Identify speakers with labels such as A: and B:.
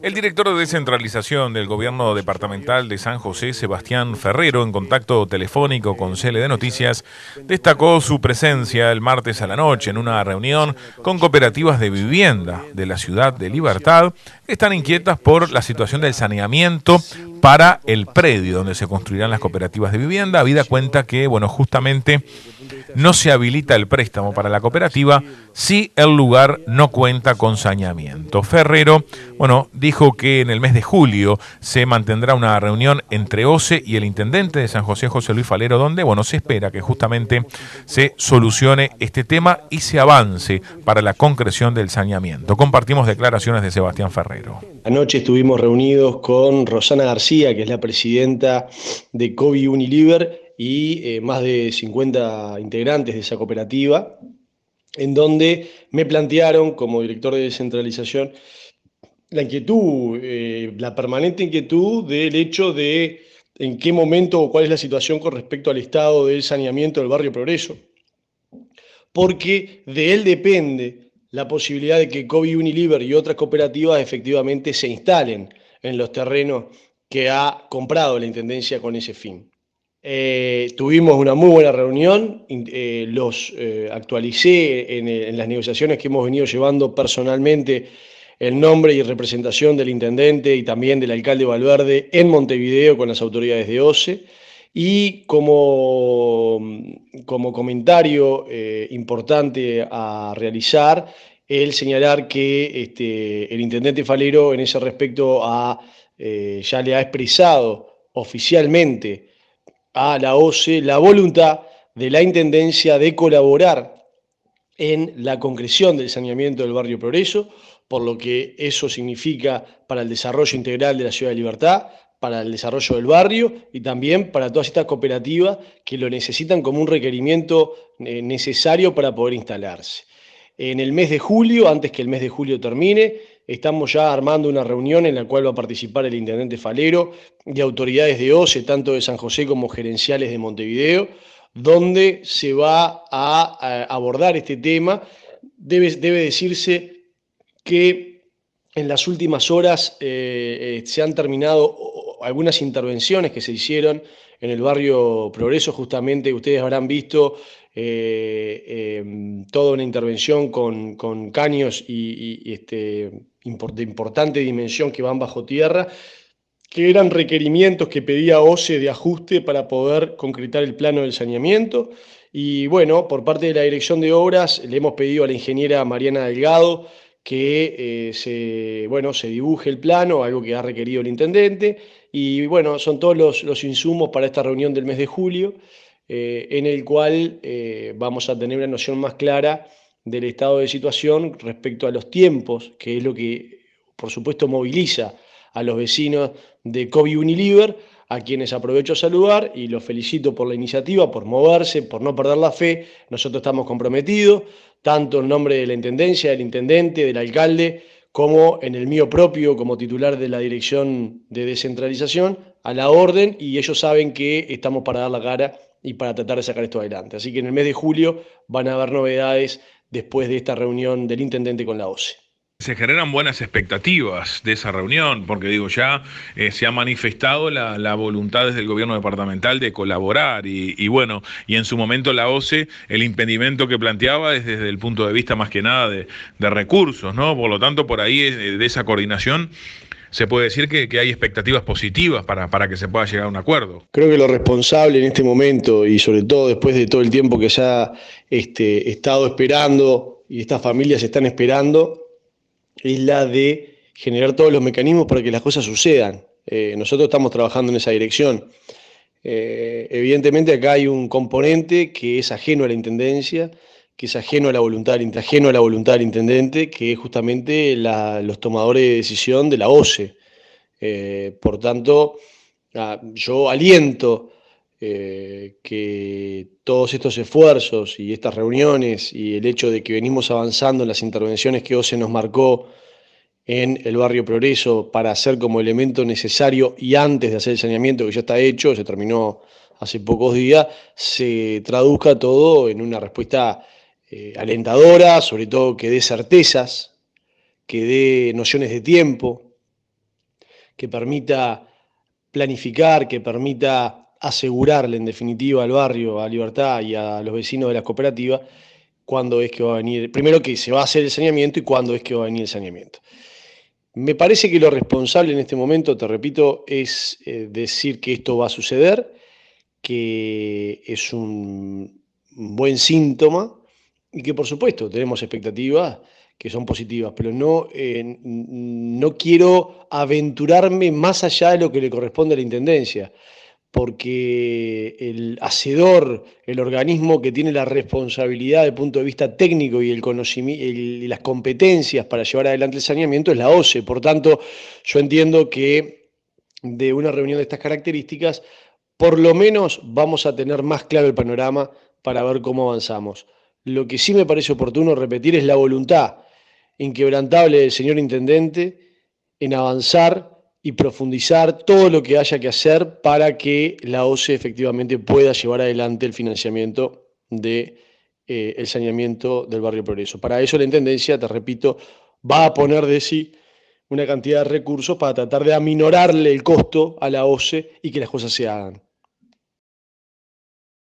A: El director de descentralización del gobierno departamental de San José, Sebastián Ferrero, en contacto telefónico con de Noticias, destacó su presencia el martes a la noche en una reunión con cooperativas de vivienda de la ciudad de Libertad que están inquietas por la situación del saneamiento para el predio donde se construirán las cooperativas de vivienda. Vida cuenta que, bueno, justamente no se habilita el préstamo para la cooperativa si el lugar no cuenta con saneamiento. Ferrero, bueno, dijo que en el mes de julio se mantendrá una reunión entre OCE y el intendente de San José, José Luis Falero, donde, bueno, se espera que justamente se solucione este tema y se avance para la concreción del saneamiento. Compartimos declaraciones de Sebastián Ferrero.
B: Anoche estuvimos reunidos con Rosana García, que es la presidenta de COBI Unilever, y eh, más de 50 integrantes de esa cooperativa, en donde me plantearon, como director de descentralización, la inquietud, eh, la permanente inquietud del hecho de en qué momento o cuál es la situación con respecto al estado del saneamiento del barrio Progreso, porque de él depende la posibilidad de que Cobi Unilever y otras cooperativas efectivamente se instalen en los terrenos que ha comprado la Intendencia con ese fin. Eh, tuvimos una muy buena reunión, eh, los eh, actualicé en, las negociaciones que hemos venido llevando personalmente el nombre y representación del intendente y también del alcalde Valverde en Montevideo con las autoridades de OCE y como, comentario eh, importante a realizar, el señalar que este, el intendente Falero en ese respecto eh, ya le ha expresado oficialmente a la OCE la voluntad de la Intendencia de colaborar en la concreción del saneamiento del barrio Progreso, por lo que eso significa para el desarrollo integral de la Ciudad de Libertad, para el desarrollo del barrio y también para todas estas cooperativas que lo necesitan como un requerimiento eh, necesario para poder instalarse. En el mes de julio, antes que el mes de julio termine, estamos ya armando una reunión en la cual va a participar el intendente Falero y autoridades de OCE, tanto de San José como gerenciales de Montevideo, donde se va a, abordar este tema. Debe, decirse que en las últimas horas eh, eh, se han terminado algunas intervenciones que se hicieron en el barrio Progreso, justamente ustedes habrán visto eh, em, toda una intervención con, caños y, este, de importante dimensión que van bajo tierra, que eran requerimientos que pedía OCE de ajuste para poder concretar el plano del saneamiento. Y bueno, por parte de la Dirección de Obras le hemos pedido a la ingeniera Mariana Delgado que eh, se, dibuje el plano, algo que ha requerido el intendente, y bueno, son todos los, insumos para esta reunión del mes de julio, eh, en el cual eh, vamos a tener una noción más clara del estado de situación respecto a los tiempos, que es lo que, por supuesto, moviliza a los vecinos de COVID Unilever a quienes aprovecho a saludar y los felicito por la iniciativa, por moverse, por no perder la fe. Nosotros estamos comprometidos, tanto en nombre de la Intendencia, del Intendente, del Alcalde, como en el mío propio como titular de la Dirección de Descentralización, a la orden y ellos saben que estamos para dar la cara y para tratar de sacar esto adelante. Así que en el mes de julio van a haber novedades después de esta reunión del Intendente con la OCE
A: se generan buenas expectativas de esa reunión, porque digo, ya eh, se ha manifestado la, voluntad desde el gobierno departamental de colaborar y, bueno, y en su momento la OCE, el impedimento que planteaba es desde el punto de vista más que nada de, recursos, ¿no? Por lo tanto, por ahí eh, de esa coordinación se puede decir que, hay expectativas positivas para, para que se pueda llegar a un acuerdo.
B: Creo que lo responsable en este momento y sobre todo después de todo el tiempo que se ha este, estado esperando y estas familias están esperando es la de generar todos los mecanismos para que las cosas sucedan. Eh, nosotros estamos trabajando en esa dirección. Eh, evidentemente acá hay un componente que es ajeno a la Intendencia, que es ajeno a la voluntad, ajeno a la voluntad del intendente, que es justamente los tomadores de decisión de la OCE. Eh, por tanto, ah, yo aliento eh, que todos estos esfuerzos y estas reuniones y el hecho de que venimos avanzando en las intervenciones que se nos marcó en el barrio Progreso para hacer como elemento necesario y antes de hacer el saneamiento que ya está hecho, se terminó hace pocos días, se traduzca todo en una respuesta eh, alentadora, sobre todo que dé certezas, que dé nociones de tiempo, que permita planificar, que permita asegurarle en definitiva al barrio, a Libertad y a los vecinos de la cooperativa cuándo es que va a venir, primero que se va a hacer el saneamiento y cuándo es que va a venir el saneamiento. Me parece que lo responsable en este momento, te repito, es eh, decir que esto va a suceder, que es un buen síntoma y que por supuesto tenemos expectativas que son positivas, pero no, eh, no quiero aventurarme más allá de lo que le corresponde a la Intendencia porque el hacedor, el organismo que tiene la responsabilidad desde punto de vista técnico y las competencias para llevar adelante el saneamiento es la OCE. Por tanto, yo entiendo que de una reunión de estas características, por lo menos vamos a tener más claro el panorama para ver cómo avanzamos. Lo que sí me parece oportuno repetir es la voluntad inquebrantable del señor intendente en avanzar y profundizar todo lo que haya que hacer para que la OCE efectivamente pueda llevar adelante el financiamiento del eh, saneamiento del barrio Progreso. Para eso la Intendencia, te repito, va a poner de sí una cantidad de recursos para tratar de aminorarle el costo a la OCE y que las cosas se hagan.